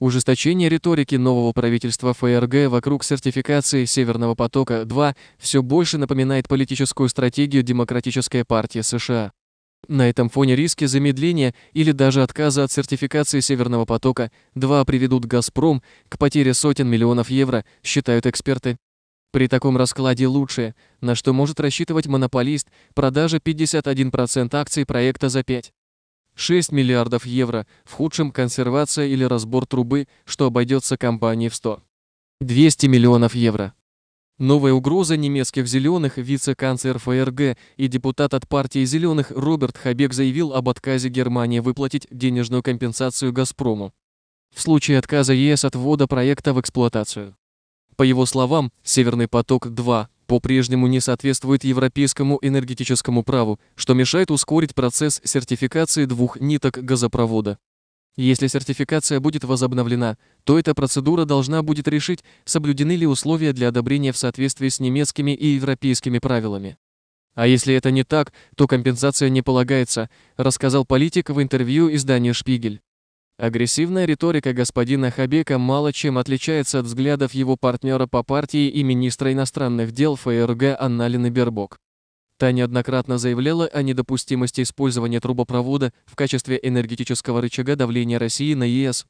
Ужесточение риторики нового правительства ФРГ вокруг сертификации «Северного потока-2» все больше напоминает политическую стратегию Демократической партии США. На этом фоне риски замедления или даже отказа от сертификации «Северного потока-2» приведут «Газпром» к потере сотен миллионов евро, считают эксперты. При таком раскладе лучшее, на что может рассчитывать монополист, продажа 51% акций проекта за 5. 6 миллиардов евро, в худшем консервация или разбор трубы, что обойдется компании в 100. 200 миллионов евро. Новая угроза немецких зеленых вице-канцлер ФРГ и депутат от партии зеленых Роберт Хабек заявил об отказе Германии выплатить денежную компенсацию «Газпрому» в случае отказа ЕС от ввода проекта в эксплуатацию. По его словам, «Северный поток-2» по-прежнему не соответствует европейскому энергетическому праву, что мешает ускорить процесс сертификации двух ниток газопровода. Если сертификация будет возобновлена, то эта процедура должна будет решить, соблюдены ли условия для одобрения в соответствии с немецкими и европейскими правилами. А если это не так, то компенсация не полагается, рассказал политик в интервью изданию «Шпигель». Агрессивная риторика господина Хабека мало чем отличается от взглядов его партнера по партии и министра иностранных дел ФРГ Анналины Бербок. Та неоднократно заявляла о недопустимости использования трубопровода в качестве энергетического рычага давления России на ЕС.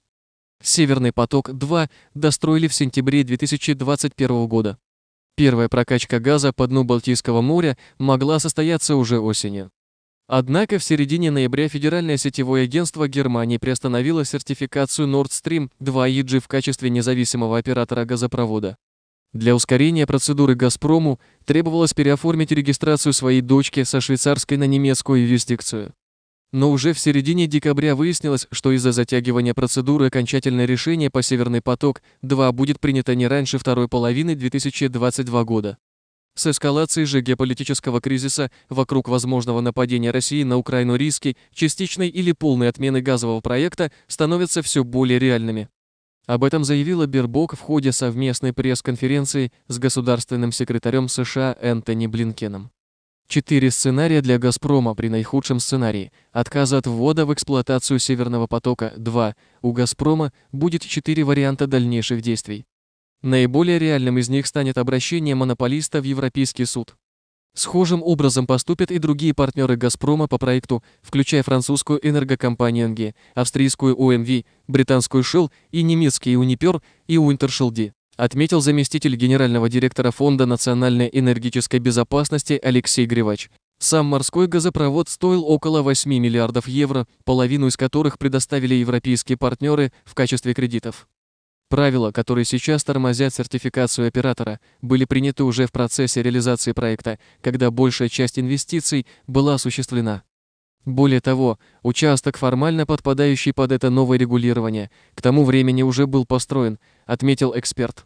«Северный поток-2» достроили в сентябре 2021 года. Первая прокачка газа по дну Балтийского моря могла состояться уже осенью. Однако в середине ноября Федеральное сетевое агентство Германии приостановило сертификацию Nord Stream 2 EG в качестве независимого оператора газопровода. Для ускорения процедуры «Газпрому» требовалось переоформить регистрацию своей дочки со швейцарской на немецкую юрисдикцию. Но уже в середине декабря выяснилось, что из-за затягивания процедуры окончательное решение по «Северный поток-2» будет принято не раньше второй половины 2022 года. С эскалацией же геополитического кризиса вокруг возможного нападения России на Украину риски частичной или полной отмены газового проекта становятся все более реальными. Об этом заявила Бербок в ходе совместной пресс-конференции с государственным секретарем США Энтони Блинкеном. Четыре сценария для «Газпрома» при наихудшем сценарии. Отказ от ввода в эксплуатацию «Северного потока-2». У «Газпрома» будет четыре варианта дальнейших действий. Наиболее реальным из них станет обращение монополиста в Европейский суд. Схожим образом поступят и другие партнеры «Газпрома» по проекту, включая французскую энергокомпанию «НГ», австрийскую «ОМВ», эм британскую «Шелл» и немецкие «Унипер» и «Уинтершелди», отметил заместитель генерального директора Фонда национальной энергетической безопасности Алексей Гривач. Сам морской газопровод стоил около 8 миллиардов евро, половину из которых предоставили европейские партнеры в качестве кредитов. Правила, которые сейчас тормозят сертификацию оператора, были приняты уже в процессе реализации проекта, когда большая часть инвестиций была осуществлена. Более того, участок, формально подпадающий под это новое регулирование, к тому времени уже был построен, отметил эксперт.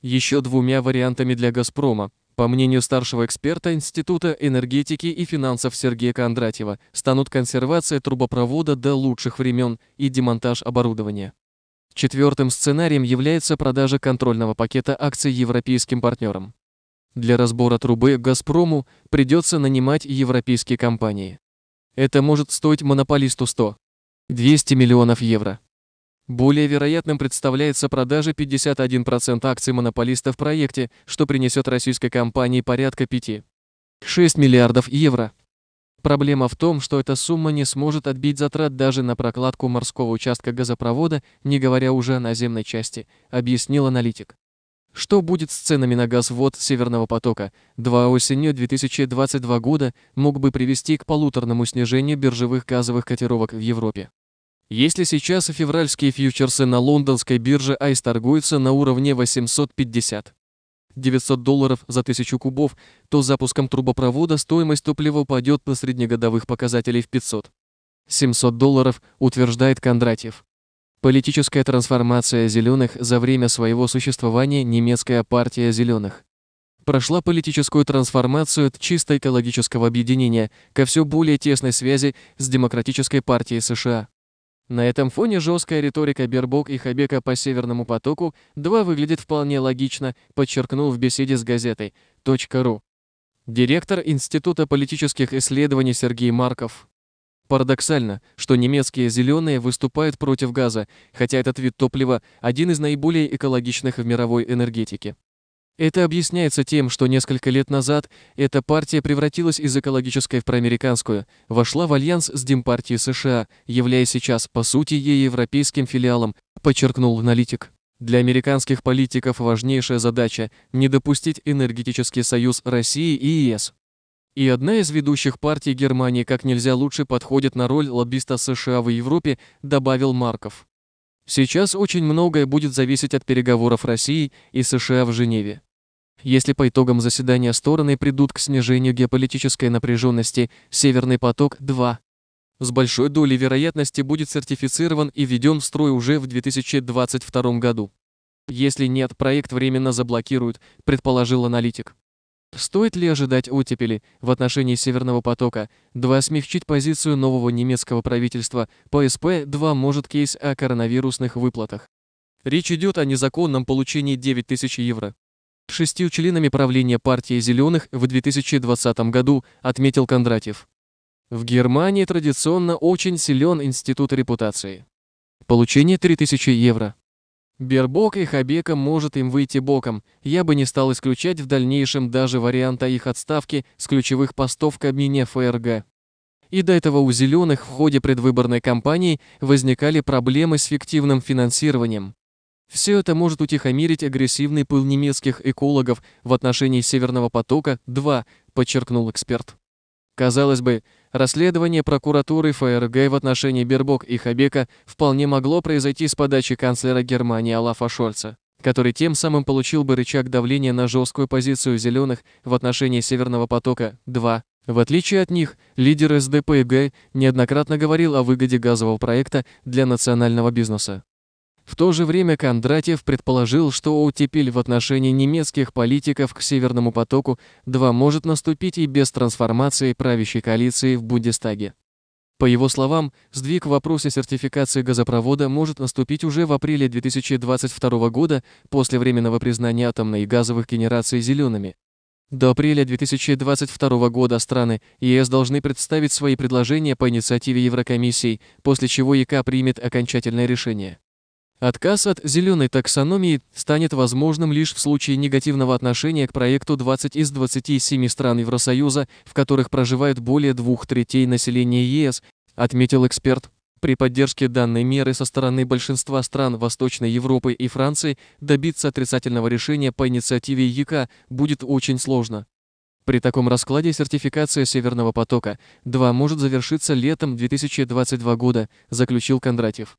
Еще двумя вариантами для «Газпрома», по мнению старшего эксперта Института энергетики и финансов Сергея Кондратьева, станут консервация трубопровода до лучших времен и демонтаж оборудования. Четвертым сценарием является продажа контрольного пакета акций европейским партнерам. Для разбора трубы «Газпрому» придется нанимать европейские компании. Это может стоить монополисту 100, 200 миллионов евро. Более вероятным представляется продажа 51% акций монополиста в проекте, что принесет российской компании порядка 5-6 миллиардов евро. Проблема в том, что эта сумма не сможет отбить затрат даже на прокладку морского участка газопровода, не говоря уже о наземной части, объяснил аналитик. Что будет с ценами на газ ввод Северного потока? Два осенью 2022 года мог бы привести к полуторному снижению биржевых газовых котировок в Европе. Если сейчас февральские фьючерсы на лондонской бирже ICE торгуются на уровне 850 900 долларов за 1000 кубов, то с запуском трубопровода стоимость топлива упадет до среднегодовых показателей в 500. 700 долларов, утверждает Кондратьев. Политическая трансформация «Зеленых» за время своего существования немецкая партия «Зеленых» прошла политическую трансформацию от чисто экологического объединения ко все более тесной связи с Демократической партией США. На этом фоне жесткая риторика Бербок и Хабека по Северному потоку 2 выглядит вполне логично, подчеркнул в беседе с газетой .ру. Директор Института политических исследований Сергей Марков. Парадоксально, что немецкие «зеленые» выступают против газа, хотя этот вид топлива – один из наиболее экологичных в мировой энергетике. Это объясняется тем, что несколько лет назад эта партия превратилась из экологической в проамериканскую, вошла в альянс с Демпартией США, являясь сейчас, по сути, ей европейским филиалом, подчеркнул аналитик. Для американских политиков важнейшая задача – не допустить энергетический союз России и ЕС. И одна из ведущих партий Германии как нельзя лучше подходит на роль лоббиста США в Европе, добавил Марков. Сейчас очень многое будет зависеть от переговоров России и США в Женеве. Если по итогам заседания стороны придут к снижению геополитической напряженности «Северный поток-2», с большой долей вероятности будет сертифицирован и введен в строй уже в 2022 году. Если нет, проект временно заблокируют, предположил аналитик. Стоит ли ожидать оттепели в отношении «Северного потока-2» смягчить позицию нового немецкого правительства по СП-2 может кейс о коронавирусных выплатах? Речь идет о незаконном получении 9 тысяч евро. Шестью членами правления партии «Зеленых» в 2020 году, отметил Кондратьев. В Германии традиционно очень силен институт репутации. Получение 3000 евро. Бербок и Хабека может им выйти боком. Я бы не стал исключать в дальнейшем даже варианта их отставки с ключевых постов в кабине ФРГ. И до этого у «зеленых» в ходе предвыборной кампании возникали проблемы с фиктивным финансированием. Все это может утихомирить агрессивный пыл немецких экологов в отношении «Северного потока-2», подчеркнул эксперт. Казалось бы, Расследование прокуратуры ФРГ в отношении Бербок и Хабека вполне могло произойти с подачи канцлера Германии Алафа Шольца, который тем самым получил бы рычаг давления на жесткую позицию «зеленых» в отношении «Северного потока-2». В отличие от них, лидер СДПГ неоднократно говорил о выгоде газового проекта для национального бизнеса. В то же время Кондратьев предположил, что оттепель в отношении немецких политиков к «Северному потоку-2» может наступить и без трансформации правящей коалиции в Бундестаге. По его словам, сдвиг в вопросе сертификации газопровода может наступить уже в апреле 2022 года после временного признания атомной и газовых генераций зелеными. До апреля 2022 года страны ЕС должны представить свои предложения по инициативе Еврокомиссии, после чего ЕК примет окончательное решение. Отказ от зеленой таксономии станет возможным лишь в случае негативного отношения к проекту 20 из 27 стран Евросоюза, в которых проживает более двух третей населения ЕС, отметил эксперт. При поддержке данной меры со стороны большинства стран Восточной Европы и Франции добиться отрицательного решения по инициативе ЕКА будет очень сложно. При таком раскладе сертификация «Северного потока-2» может завершиться летом 2022 года, заключил Кондратьев.